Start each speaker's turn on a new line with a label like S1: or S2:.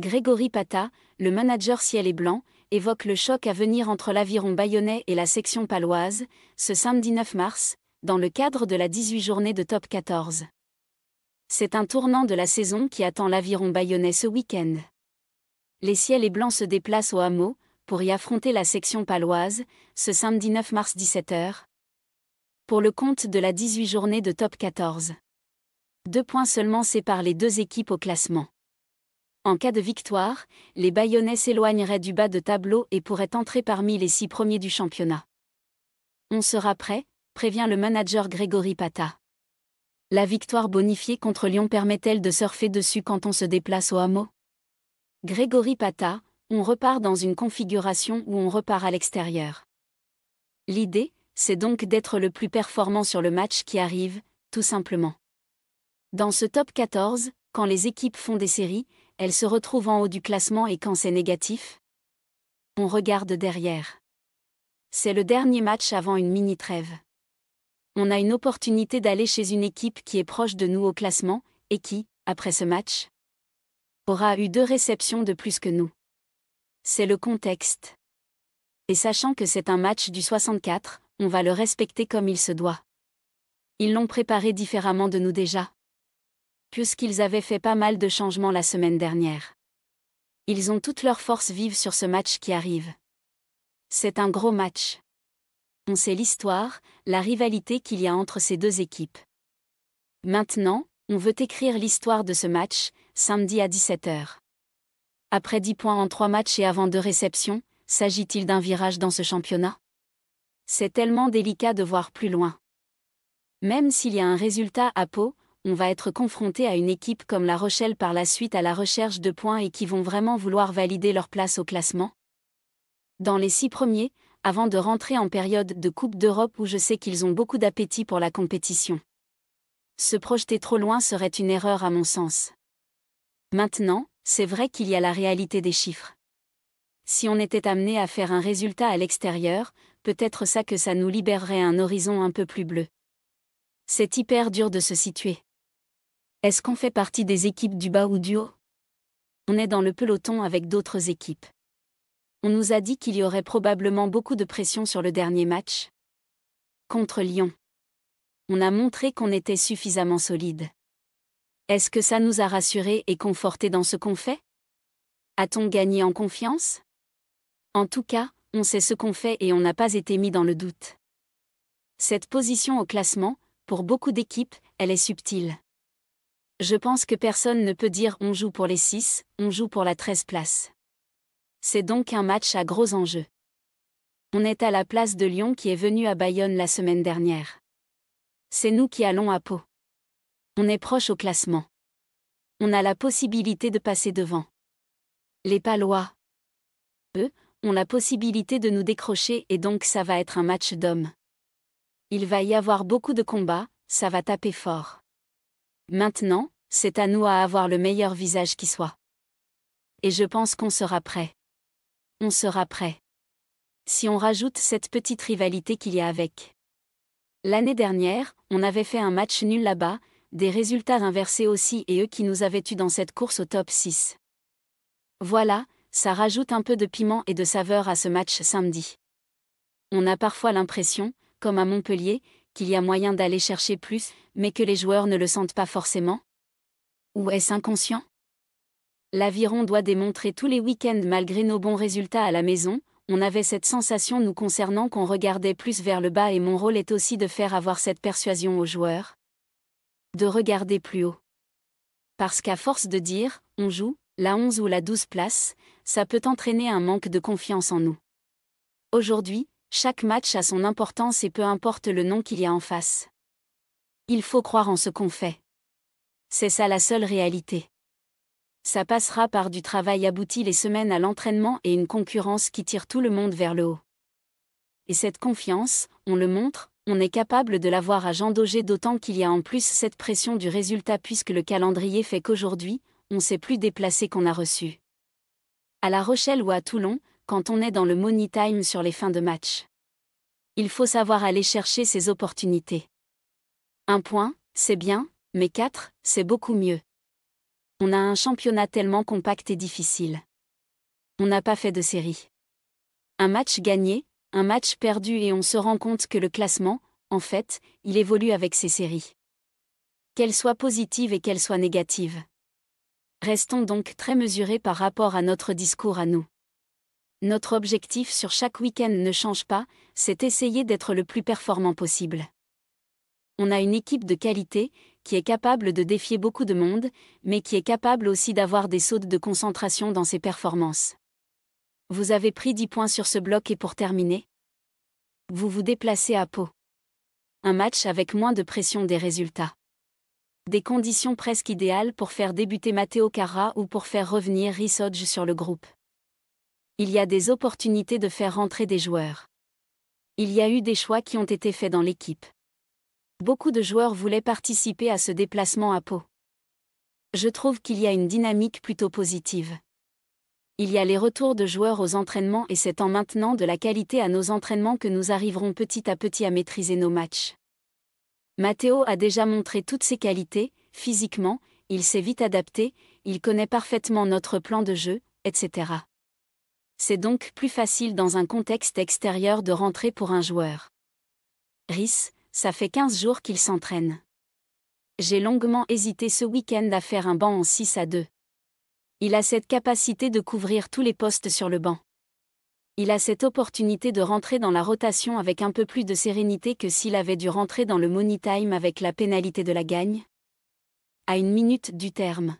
S1: Grégory Pata, le manager ciel et blanc, évoque le choc à venir entre l'aviron bayonnais et la section paloise, ce samedi 9 mars, dans le cadre de la 18 journée de top 14. C'est un tournant de la saison qui attend l'aviron bayonnais ce week-end. Les Ciel et blancs se déplacent au hameau, pour y affronter la section paloise, ce samedi 9 mars 17h, pour le compte de la 18 journée de top 14. Deux points seulement séparent les deux équipes au classement. En cas de victoire, les Bayonnais s'éloigneraient du bas de tableau et pourraient entrer parmi les six premiers du championnat. On sera prêt, prévient le manager Grégory Pata. La victoire bonifiée contre Lyon permet-elle de surfer dessus quand on se déplace au hameau Grégory Pata, on repart dans une configuration où on repart à l'extérieur. L'idée, c'est donc d'être le plus performant sur le match qui arrive, tout simplement. Dans ce top 14, quand les équipes font des séries, elle se retrouve en haut du classement et quand c'est négatif, on regarde derrière. C'est le dernier match avant une mini-trêve. On a une opportunité d'aller chez une équipe qui est proche de nous au classement, et qui, après ce match, aura eu deux réceptions de plus que nous. C'est le contexte. Et sachant que c'est un match du 64, on va le respecter comme il se doit. Ils l'ont préparé différemment de nous déjà puisqu'ils avaient fait pas mal de changements la semaine dernière. Ils ont toutes leurs forces vives sur ce match qui arrive. C'est un gros match. On sait l'histoire, la rivalité qu'il y a entre ces deux équipes. Maintenant, on veut écrire l'histoire de ce match, samedi à 17h. Après 10 points en 3 matchs et avant deux réceptions, s'agit-il d'un virage dans ce championnat C'est tellement délicat de voir plus loin. Même s'il y a un résultat à peau on va être confronté à une équipe comme La Rochelle par la suite à la recherche de points et qui vont vraiment vouloir valider leur place au classement Dans les six premiers, avant de rentrer en période de Coupe d'Europe où je sais qu'ils ont beaucoup d'appétit pour la compétition. Se projeter trop loin serait une erreur à mon sens. Maintenant, c'est vrai qu'il y a la réalité des chiffres. Si on était amené à faire un résultat à l'extérieur, peut-être ça que ça nous libérerait un horizon un peu plus bleu. C'est hyper dur de se situer. Est-ce qu'on fait partie des équipes du bas ou du haut On est dans le peloton avec d'autres équipes. On nous a dit qu'il y aurait probablement beaucoup de pression sur le dernier match. Contre Lyon. On a montré qu'on était suffisamment solide. Est-ce que ça nous a rassurés et confortés dans ce qu'on fait A-t-on gagné en confiance En tout cas, on sait ce qu'on fait et on n'a pas été mis dans le doute. Cette position au classement, pour beaucoup d'équipes, elle est subtile. Je pense que personne ne peut dire on joue pour les 6, on joue pour la 13 place. C'est donc un match à gros enjeux. On est à la place de Lyon qui est venu à Bayonne la semaine dernière. C'est nous qui allons à Pau. On est proche au classement. On a la possibilité de passer devant. Les Palois, eux, ont la possibilité de nous décrocher et donc ça va être un match d'hommes. Il va y avoir beaucoup de combats, ça va taper fort. Maintenant, c'est à nous à avoir le meilleur visage qui soit. Et je pense qu'on sera prêt. On sera prêt. Si on rajoute cette petite rivalité qu'il y a avec. L'année dernière, on avait fait un match nul là-bas, des résultats inversés aussi et eux qui nous avaient eu dans cette course au top 6. Voilà, ça rajoute un peu de piment et de saveur à ce match samedi. On a parfois l'impression, comme à Montpellier, il y a moyen d'aller chercher plus, mais que les joueurs ne le sentent pas forcément Ou est-ce inconscient L'aviron doit démontrer tous les week-ends malgré nos bons résultats à la maison, on avait cette sensation nous concernant qu'on regardait plus vers le bas et mon rôle est aussi de faire avoir cette persuasion aux joueurs. De regarder plus haut. Parce qu'à force de dire, on joue, la 11 ou la 12 place, ça peut entraîner un manque de confiance en nous. Aujourd'hui, chaque match a son importance et peu importe le nom qu'il y a en face. Il faut croire en ce qu'on fait. C'est ça la seule réalité. Ça passera par du travail abouti les semaines à l'entraînement et une concurrence qui tire tout le monde vers le haut. Et cette confiance, on le montre, on est capable de l'avoir à Jean Daugé d'autant qu'il y a en plus cette pression du résultat puisque le calendrier fait qu'aujourd'hui, on s'est plus déplacé qu'on a reçu. À La Rochelle ou à Toulon, quand on est dans le money time sur les fins de match. Il faut savoir aller chercher ses opportunités. Un point, c'est bien, mais quatre, c'est beaucoup mieux. On a un championnat tellement compact et difficile. On n'a pas fait de série. Un match gagné, un match perdu et on se rend compte que le classement, en fait, il évolue avec ces séries. Qu'elles soient positives et qu'elles soient négatives. Restons donc très mesurés par rapport à notre discours à nous. Notre objectif sur chaque week-end ne change pas, c'est essayer d'être le plus performant possible. On a une équipe de qualité, qui est capable de défier beaucoup de monde, mais qui est capable aussi d'avoir des sautes de concentration dans ses performances. Vous avez pris 10 points sur ce bloc et pour terminer, vous vous déplacez à Pau. Un match avec moins de pression des résultats. Des conditions presque idéales pour faire débuter Matteo Cara ou pour faire revenir Rhys sur le groupe il y a des opportunités de faire rentrer des joueurs. Il y a eu des choix qui ont été faits dans l'équipe. Beaucoup de joueurs voulaient participer à ce déplacement à Pau. Je trouve qu'il y a une dynamique plutôt positive. Il y a les retours de joueurs aux entraînements et c'est en maintenant de la qualité à nos entraînements que nous arriverons petit à petit à maîtriser nos matchs. Mathéo a déjà montré toutes ses qualités, physiquement, il s'est vite adapté, il connaît parfaitement notre plan de jeu, etc. C'est donc plus facile dans un contexte extérieur de rentrer pour un joueur. Rhys, ça fait 15 jours qu'il s'entraîne. J'ai longuement hésité ce week-end à faire un banc en 6 à 2. Il a cette capacité de couvrir tous les postes sur le banc. Il a cette opportunité de rentrer dans la rotation avec un peu plus de sérénité que s'il avait dû rentrer dans le money time avec la pénalité de la gagne. À une minute du terme.